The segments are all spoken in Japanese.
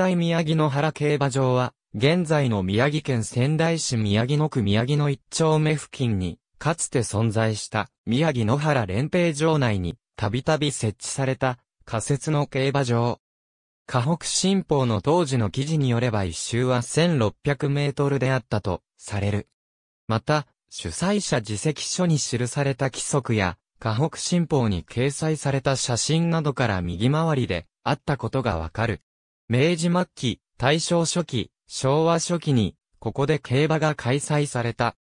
体宮城野原競馬場は、現在の宮城県仙台市宮城野区宮城野一丁目付近に、かつて存在した宮城野原連平場内に、たびたび設置された仮設の競馬場。河北新報の当時の記事によれば一周は1600メートルであったとされる。また、主催者自責書に記された規則や、河北新報に掲載された写真などから右回りであったことがわかる。明治末期、大正初期、昭和初期に、ここで競馬が開催された。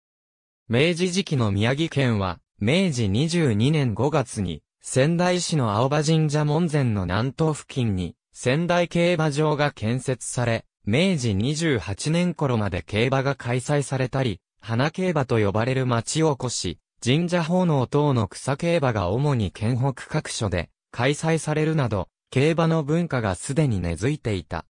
明治時期の宮城県は、明治22年5月に、仙台市の青葉神社門前の南東付近に、仙台競馬場が建設され、明治28年頃まで競馬が開催されたり、花競馬と呼ばれる町をこし、神社奉納等の草競馬が主に県北各所で開催されるなど、競馬の文化がすでに根付いていた。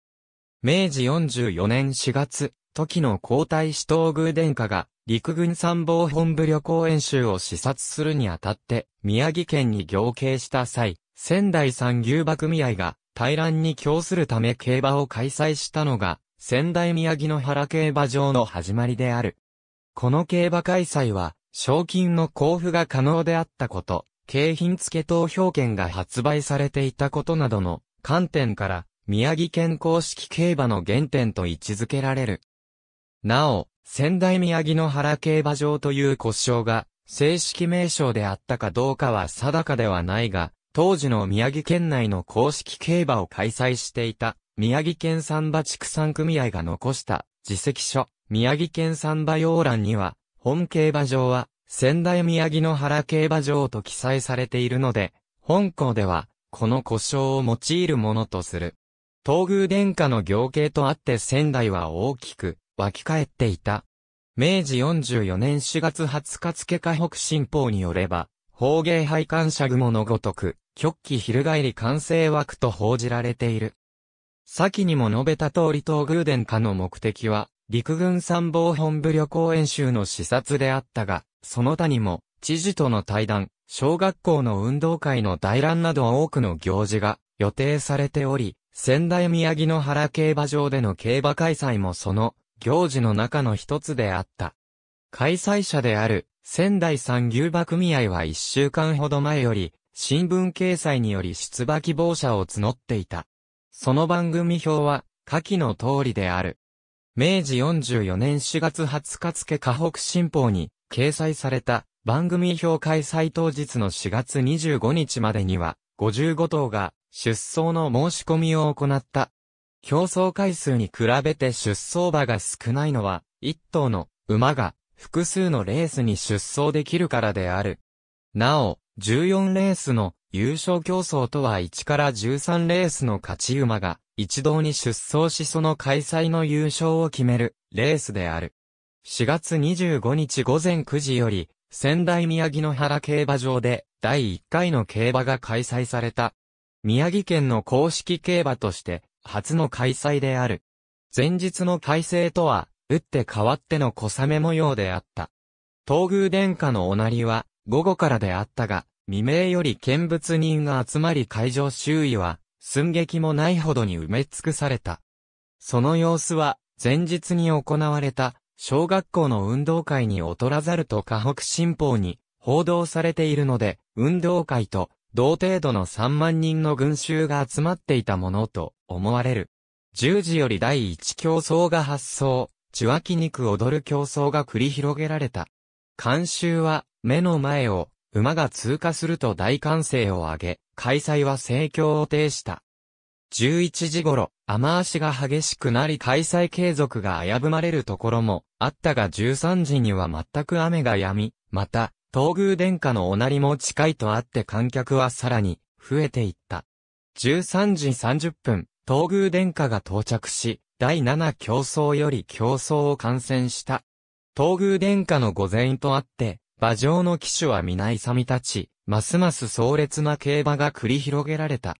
明治44年4月、時の皇太子東宮殿下が陸軍参謀本部旅行演習を視察するにあたって、宮城県に行刑した際、仙台産牛馬組合が対乱に供するため競馬を開催したのが、仙台宮城の原競馬場の始まりである。この競馬開催は、賞金の交付が可能であったこと、景品付け投票券が発売されていたことなどの観点から、宮城県公式競馬の原点と位置づけられる。なお、仙台宮城の原競馬場という骨障が、正式名称であったかどうかは定かではないが、当時の宮城県内の公式競馬を開催していた、宮城県三馬畜産組合が残した、自責書、宮城県三馬要欄には、本競馬場は、仙台宮城の原競馬場と記載されているので、本校では、この故障を用いるものとする。東宮殿下の行形とあって仙台は大きく、湧き返っていた。明治44年4月20日付下北新報によれば、法芸拝観者雲のごとく、極期翻り完成枠と報じられている。先にも述べた通り東宮殿下の目的は、陸軍参謀本部旅行演習の視察であったが、その他にも、知事との対談、小学校の運動会の大乱など多くの行事が予定されており、仙台宮城野原競馬場での競馬開催もその行事の中の一つであった。開催者である仙台産牛馬組合は一週間ほど前より新聞掲載により出馬希望者を募っていた。その番組表は下記の通りである。明治44年4月20日付河北新報に掲載された番組表開催当日の4月25日までには、55頭が出走の申し込みを行った。競争回数に比べて出走馬が少ないのは、1頭の馬が複数のレースに出走できるからである。なお、14レースの優勝競争とは1から13レースの勝ち馬が一堂に出走しその開催の優勝を決めるレースである。4月25日午前9時より、仙台宮城の原競馬場で第1回の競馬が開催された。宮城県の公式競馬として初の開催である。前日の改正とは、打って変わっての小雨模様であった。東宮殿下のおなりは午後からであったが、未明より見物人が集まり会場周囲は寸劇もないほどに埋め尽くされた。その様子は前日に行われた小学校の運動会に劣らざると河北新報に報道されているので、運動会と同程度の3万人の群衆が集まっていたものと思われる。10時より第1競争が発送、受話器肉踊る競争が繰り広げられた。監修は、目の前を、馬が通過すると大歓声を上げ、開催は盛況を呈した。11時頃、雨足が激しくなり開催継続が危ぶまれるところもあったが13時には全く雨が止み、また、東宮殿下のおなりも近いとあって観客はさらに増えていった。13時30分、東宮殿下が到着し、第7競争より競争を観戦した。東宮殿下の御前とあって、馬上の騎手は皆勇み立ち、ますます壮烈な競馬が繰り広げられた。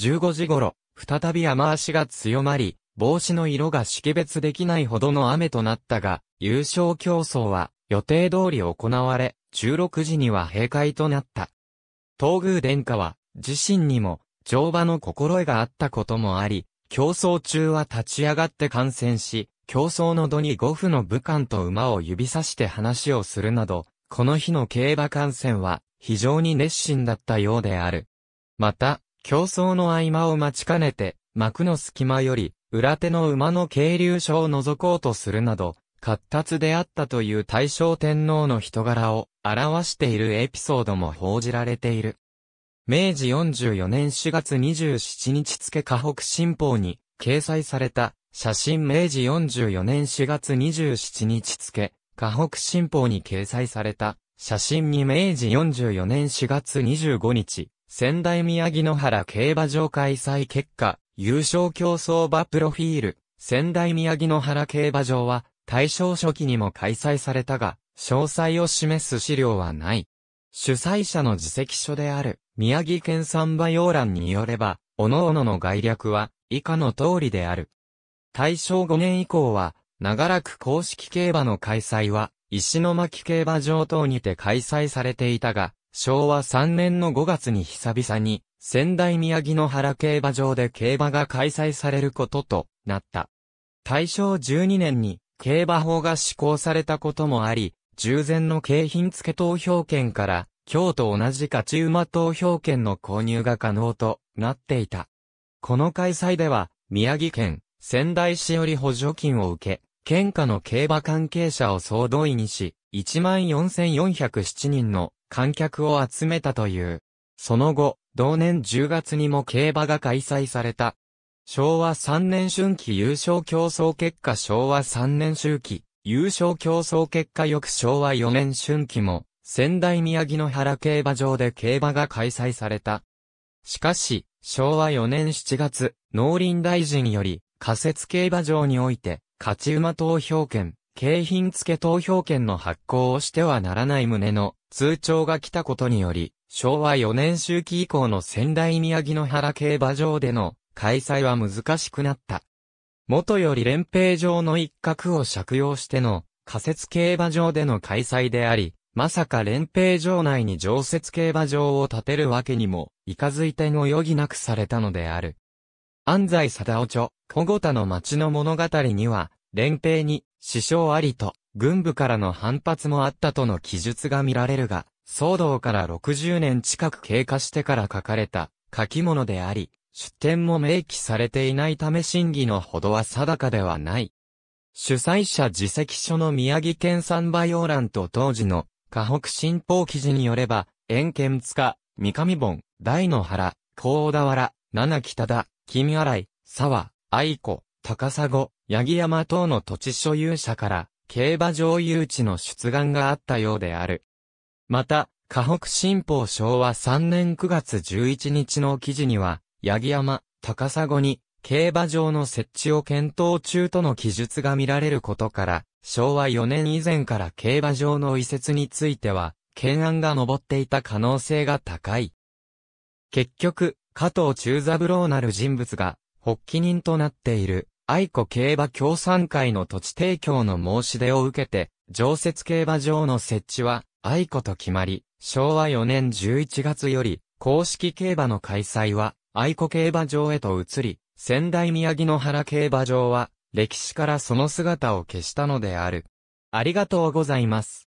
15時頃、再び雨足が強まり、帽子の色が識別できないほどの雨となったが、優勝競争は予定通り行われ、16時には閉会となった。東宮殿下は、自身にも、乗馬の心得があったこともあり、競争中は立ち上がって観戦し、競争の度に五夫の武官と馬を指さして話をするなど、この日の競馬観戦は非常に熱心だったようである。また、競争の合間を待ちかねて、幕の隙間より、裏手の馬の渓流所を覗こうとするなど、活達であったという大正天皇の人柄を表しているエピソードも報じられている。明治44年4月27日付河北新報に掲載された写真明治44年4月27日付河北新報に掲載された写真に明治44年4月25日仙台宮城野原競馬場開催結果、優勝競争馬プロフィール、仙台宮城野原競馬場は、大正初期にも開催されたが、詳細を示す資料はない。主催者の自責書である、宮城県産馬要欄によれば、各々の概略は、以下の通りである。大正5年以降は、長らく公式競馬の開催は、石巻競馬場等にて開催されていたが、昭和3年の5月に久々に、仙台宮城の原競馬場で競馬が開催されることとなった。大正12年に競馬法が施行されたこともあり、従前の景品付投票権から、今日と同じ勝ち馬投票権の購入が可能となっていた。この開催では、宮城県、仙台市より補助金を受け、県下の競馬関係者を総動員にし、14,407人の観客を集めたという。その後、同年10月にも競馬が開催された。昭和3年春季優勝競争結果昭和3年秋季、優勝競争結果翌昭和4年春季も、仙台宮城野原競馬場で競馬が開催された。しかし、昭和4年7月、農林大臣より、仮設競馬場において、勝ち馬投票権、景品付投票権の発行をしてはならない旨の通帳が来たことにより、昭和4年周期以降の仙台宮城の原競馬場での開催は難しくなった。元より連平場の一角を借用しての仮設競馬場での開催であり、まさか連平場内に常設競馬場を建てるわけにも、いかづいての余儀なくされたのである。安西貞夫著、小五田の町の物語には、連平に、師匠ありと、軍部からの反発もあったとの記述が見られるが、騒動から60年近く経過してから書かれた書き物であり、出典も明記されていないため審議のほどは定かではない。主催者自責書の宮城県産バイオ欄と当時の河北新報記事によれば、遠県塚、三上本、大野原、高田原、七北田、君新井、沢、愛子、高砂、八木山等の土地所有者から、競馬場誘致の出願があったようである。また、河北新報昭和3年9月11日の記事には、八木山、高砂に、競馬場の設置を検討中との記述が見られることから、昭和4年以前から競馬場の移設については、懸案が上っていた可能性が高い。結局、加藤中三郎なる人物が、発起人となっている。愛子競馬協賛会の土地提供の申し出を受けて、常設競馬場の設置は、愛子と決まり、昭和4年11月より、公式競馬の開催は、愛子競馬場へと移り、仙台宮城野原競馬場は、歴史からその姿を消したのである。ありがとうございます。